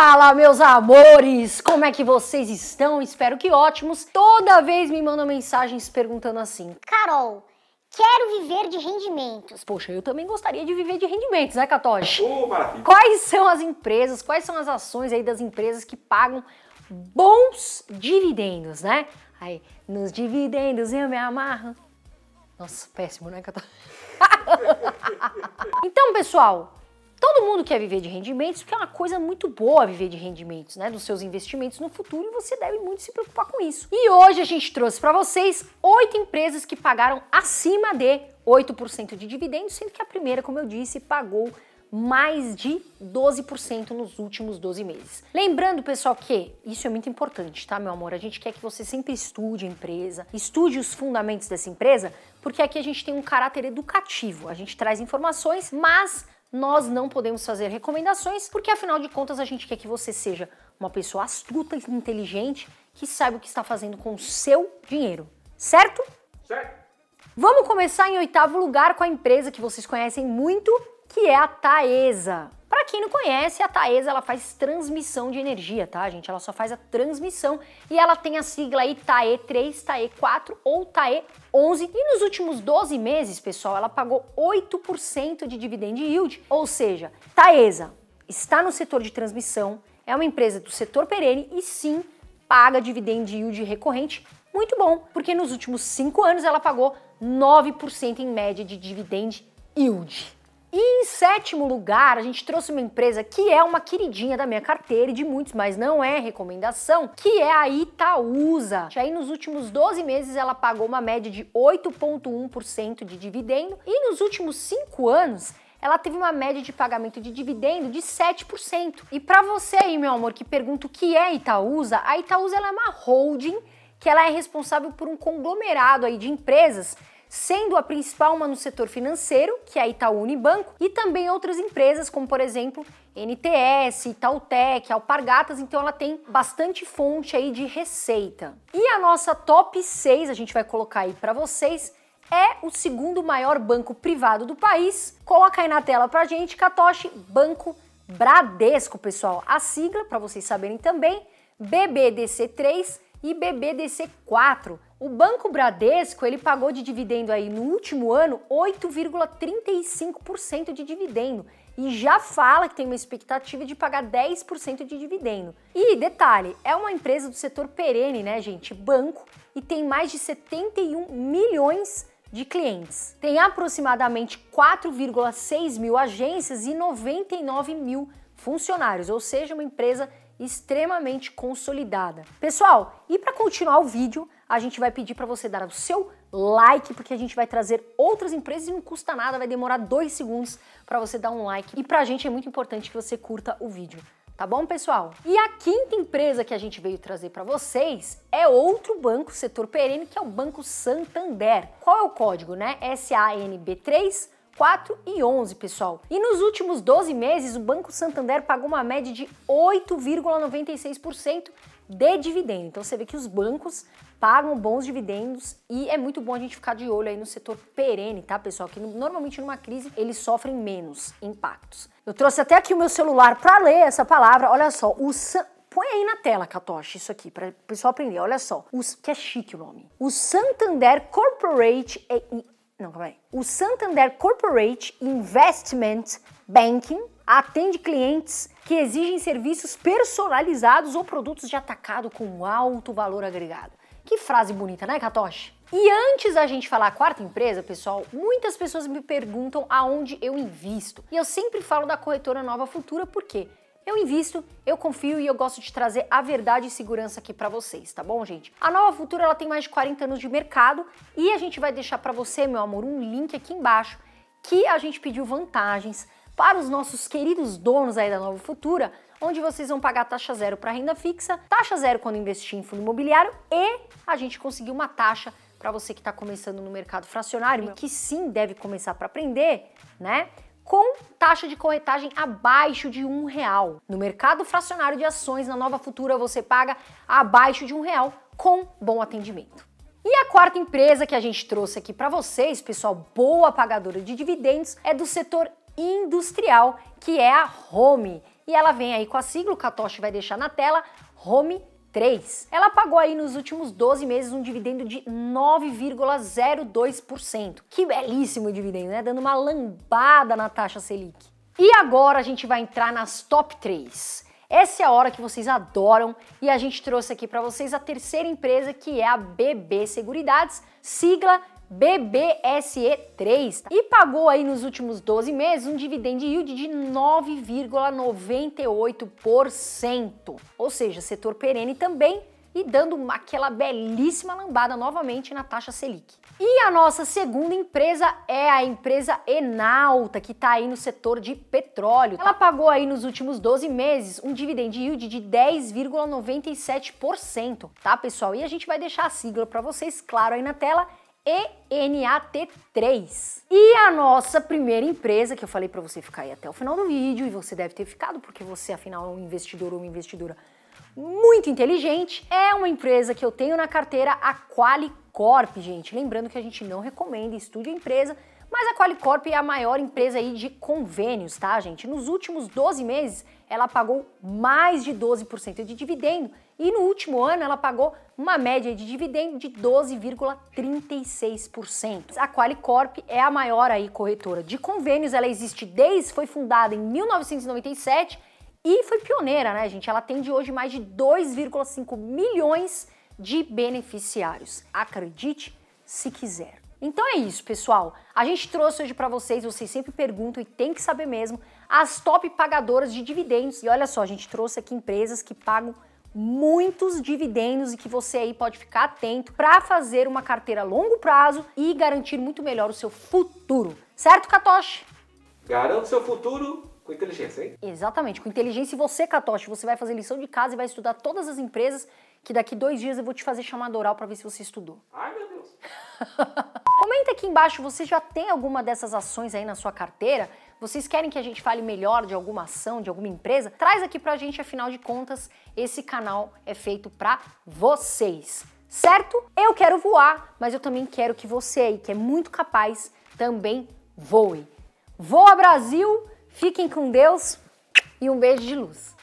Fala, meus amores! Como é que vocês estão? Espero que ótimos. Toda vez me mandam mensagens perguntando assim: Carol, quero viver de rendimentos. Poxa, eu também gostaria de viver de rendimentos, né, Catoche? quais são as empresas, quais são as ações aí das empresas que pagam bons dividendos, né? Aí, nos dividendos eu me amarro. Nossa, péssimo, né, Catoche? então, pessoal, Todo mundo quer viver de rendimentos, porque é uma coisa muito boa viver de rendimentos, né? Dos seus investimentos no futuro e você deve muito se preocupar com isso. E hoje a gente trouxe para vocês oito empresas que pagaram acima de 8% de dividendos, sendo que a primeira, como eu disse, pagou mais de 12% nos últimos 12 meses. Lembrando, pessoal, que isso é muito importante, tá, meu amor? A gente quer que você sempre estude a empresa, estude os fundamentos dessa empresa, porque aqui a gente tem um caráter educativo, a gente traz informações, mas nós não podemos fazer recomendações, porque afinal de contas a gente quer que você seja uma pessoa astuta e inteligente que saiba o que está fazendo com o seu dinheiro, certo? Certo. Vamos começar em oitavo lugar com a empresa que vocês conhecem muito, que é a Taesa. Para quem não conhece, a Taesa ela faz transmissão de energia, tá, gente? Ela só faz a transmissão e ela tem a sigla aí TAE 3, TAE 4 ou TAE 11. E nos últimos 12 meses, pessoal, ela pagou 8% de dividend yield, ou seja, Taesa está no setor de transmissão, é uma empresa do setor perene e sim paga dividend yield recorrente muito bom, porque nos últimos 5 anos ela pagou 9% em média de dividend yield. E em sétimo lugar, a gente trouxe uma empresa que é uma queridinha da minha carteira e de muitos, mas não é recomendação, que é a Itaúsa. Aí nos últimos 12 meses ela pagou uma média de 8,1% de dividendo e nos últimos 5 anos ela teve uma média de pagamento de dividendo de 7%. E para você aí, meu amor, que pergunta o que é Itaúsa, a Itaúsa é uma holding que ela é responsável por um conglomerado aí de empresas sendo a principal uma no setor financeiro, que é a Itaú Unibanco, e também outras empresas, como por exemplo NTS, Itautec, Alpargatas, então ela tem bastante fonte aí de receita. E a nossa top 6, a gente vai colocar aí para vocês, é o segundo maior banco privado do país. Coloca aí na tela pra gente, Katoshi, Banco Bradesco, pessoal. A sigla, para vocês saberem também, BBDC3, e BBDC4. O Banco Bradesco, ele pagou de dividendo aí no último ano 8,35% de dividendo e já fala que tem uma expectativa de pagar 10% de dividendo. E detalhe, é uma empresa do setor perene, né, gente? Banco e tem mais de 71 milhões de clientes. Tem aproximadamente 4,6 mil agências e 99 mil funcionários, ou seja, uma empresa extremamente consolidada. Pessoal, e para continuar o vídeo, a gente vai pedir para você dar o seu like, porque a gente vai trazer outras empresas e não custa nada, vai demorar dois segundos para você dar um like. E para a gente é muito importante que você curta o vídeo. Tá bom, pessoal? E a quinta empresa que a gente veio trazer para vocês é outro banco setor perene, que é o Banco Santander. Qual é o código, né? SANB3 4,11, e pessoal. E nos últimos 12 meses, o Banco Santander pagou uma média de 8,96% de dividendo. Então você vê que os bancos pagam bons dividendos e é muito bom a gente ficar de olho aí no setor perene, tá, pessoal? Que normalmente numa crise eles sofrem menos impactos. Eu trouxe até aqui o meu celular para ler essa palavra. Olha só, o San... Põe aí na tela, Katoshi, isso aqui, para o pessoal aprender. Olha só, os... que é chique o nome. O Santander Corporate não, calma aí. O Santander Corporate Investment Banking atende clientes que exigem serviços personalizados ou produtos de atacado com alto valor agregado. Que frase bonita, né, Katoshi? E antes da gente falar a quarta empresa, pessoal, muitas pessoas me perguntam aonde eu invisto. E eu sempre falo da corretora Nova Futura porque eu invisto, eu confio e eu gosto de trazer a verdade e segurança aqui para vocês, tá bom, gente? A Nova Futura ela tem mais de 40 anos de mercado e a gente vai deixar para você, meu amor, um link aqui embaixo que a gente pediu vantagens para os nossos queridos donos aí da Nova Futura, onde vocês vão pagar taxa zero para renda fixa, taxa zero quando investir em fundo imobiliário e a gente conseguiu uma taxa para você que está começando no mercado fracionário e que sim deve começar para aprender, né? Com taxa de corretagem abaixo de um real. No mercado fracionário de ações, na Nova Futura, você paga abaixo de um real com bom atendimento. E a quarta empresa que a gente trouxe aqui para vocês, pessoal, boa pagadora de dividendos, é do setor industrial, que é a Home. E ela vem aí com a sigla, o Katoshi vai deixar na tela, Home 2003, ela pagou aí nos últimos 12 meses um dividendo de 9,02%. Que belíssimo dividendo, né? Dando uma lambada na taxa Selic. E agora a gente vai entrar nas top 3. Essa é a hora que vocês adoram e a gente trouxe aqui para vocês a terceira empresa que é a BB Seguridades, sigla BBSE3 tá? e pagou aí nos últimos 12 meses um dividend yield de 9,98%. Ou seja, setor perene também e dando uma, aquela belíssima lambada novamente na taxa Selic. E a nossa segunda empresa é a empresa Enalta, que está aí no setor de petróleo. Tá? Ela pagou aí nos últimos 12 meses um dividend yield de 10,97%, tá pessoal? E a gente vai deixar a sigla para vocês, claro, aí na tela ENAT3. E a nossa primeira empresa, que eu falei para você ficar aí até o final do vídeo, e você deve ter ficado, porque você afinal é um investidor ou uma investidora muito inteligente, é uma empresa que eu tenho na carteira, a Qualicorp, gente. Lembrando que a gente não recomenda estúdio empresa, mas a Qualicorp é a maior empresa aí de convênios, tá, gente? Nos últimos 12 meses, ela pagou mais de 12% de dividendo e no último ano ela pagou uma média de dividendo de 12,36%. A Qualicorp é a maior aí corretora de convênios, ela existe desde foi fundada em 1997 e foi pioneira, né, gente? Ela atende hoje mais de 2,5 milhões de beneficiários. Acredite se quiser. Então é isso, pessoal. A gente trouxe hoje para vocês, vocês sempre perguntam e tem que saber mesmo, as top pagadoras de dividendos. E olha só, a gente trouxe aqui empresas que pagam muitos dividendos e que você aí pode ficar atento para fazer uma carteira a longo prazo e garantir muito melhor o seu futuro. Certo, Katoshi? Garanto seu futuro com inteligência, hein? Exatamente, com inteligência. E você, Katoshi, você vai fazer lição de casa e vai estudar todas as empresas que daqui dois dias eu vou te fazer chamada oral para ver se você estudou. Ai, meu Deus! Comenta aqui embaixo, você já tem alguma dessas ações aí na sua carteira? Vocês querem que a gente fale melhor de alguma ação, de alguma empresa? Traz aqui pra gente, afinal de contas, esse canal é feito pra vocês, certo? Eu quero voar, mas eu também quero que você aí, que é muito capaz, também voe. Voa Brasil, fiquem com Deus e um beijo de luz.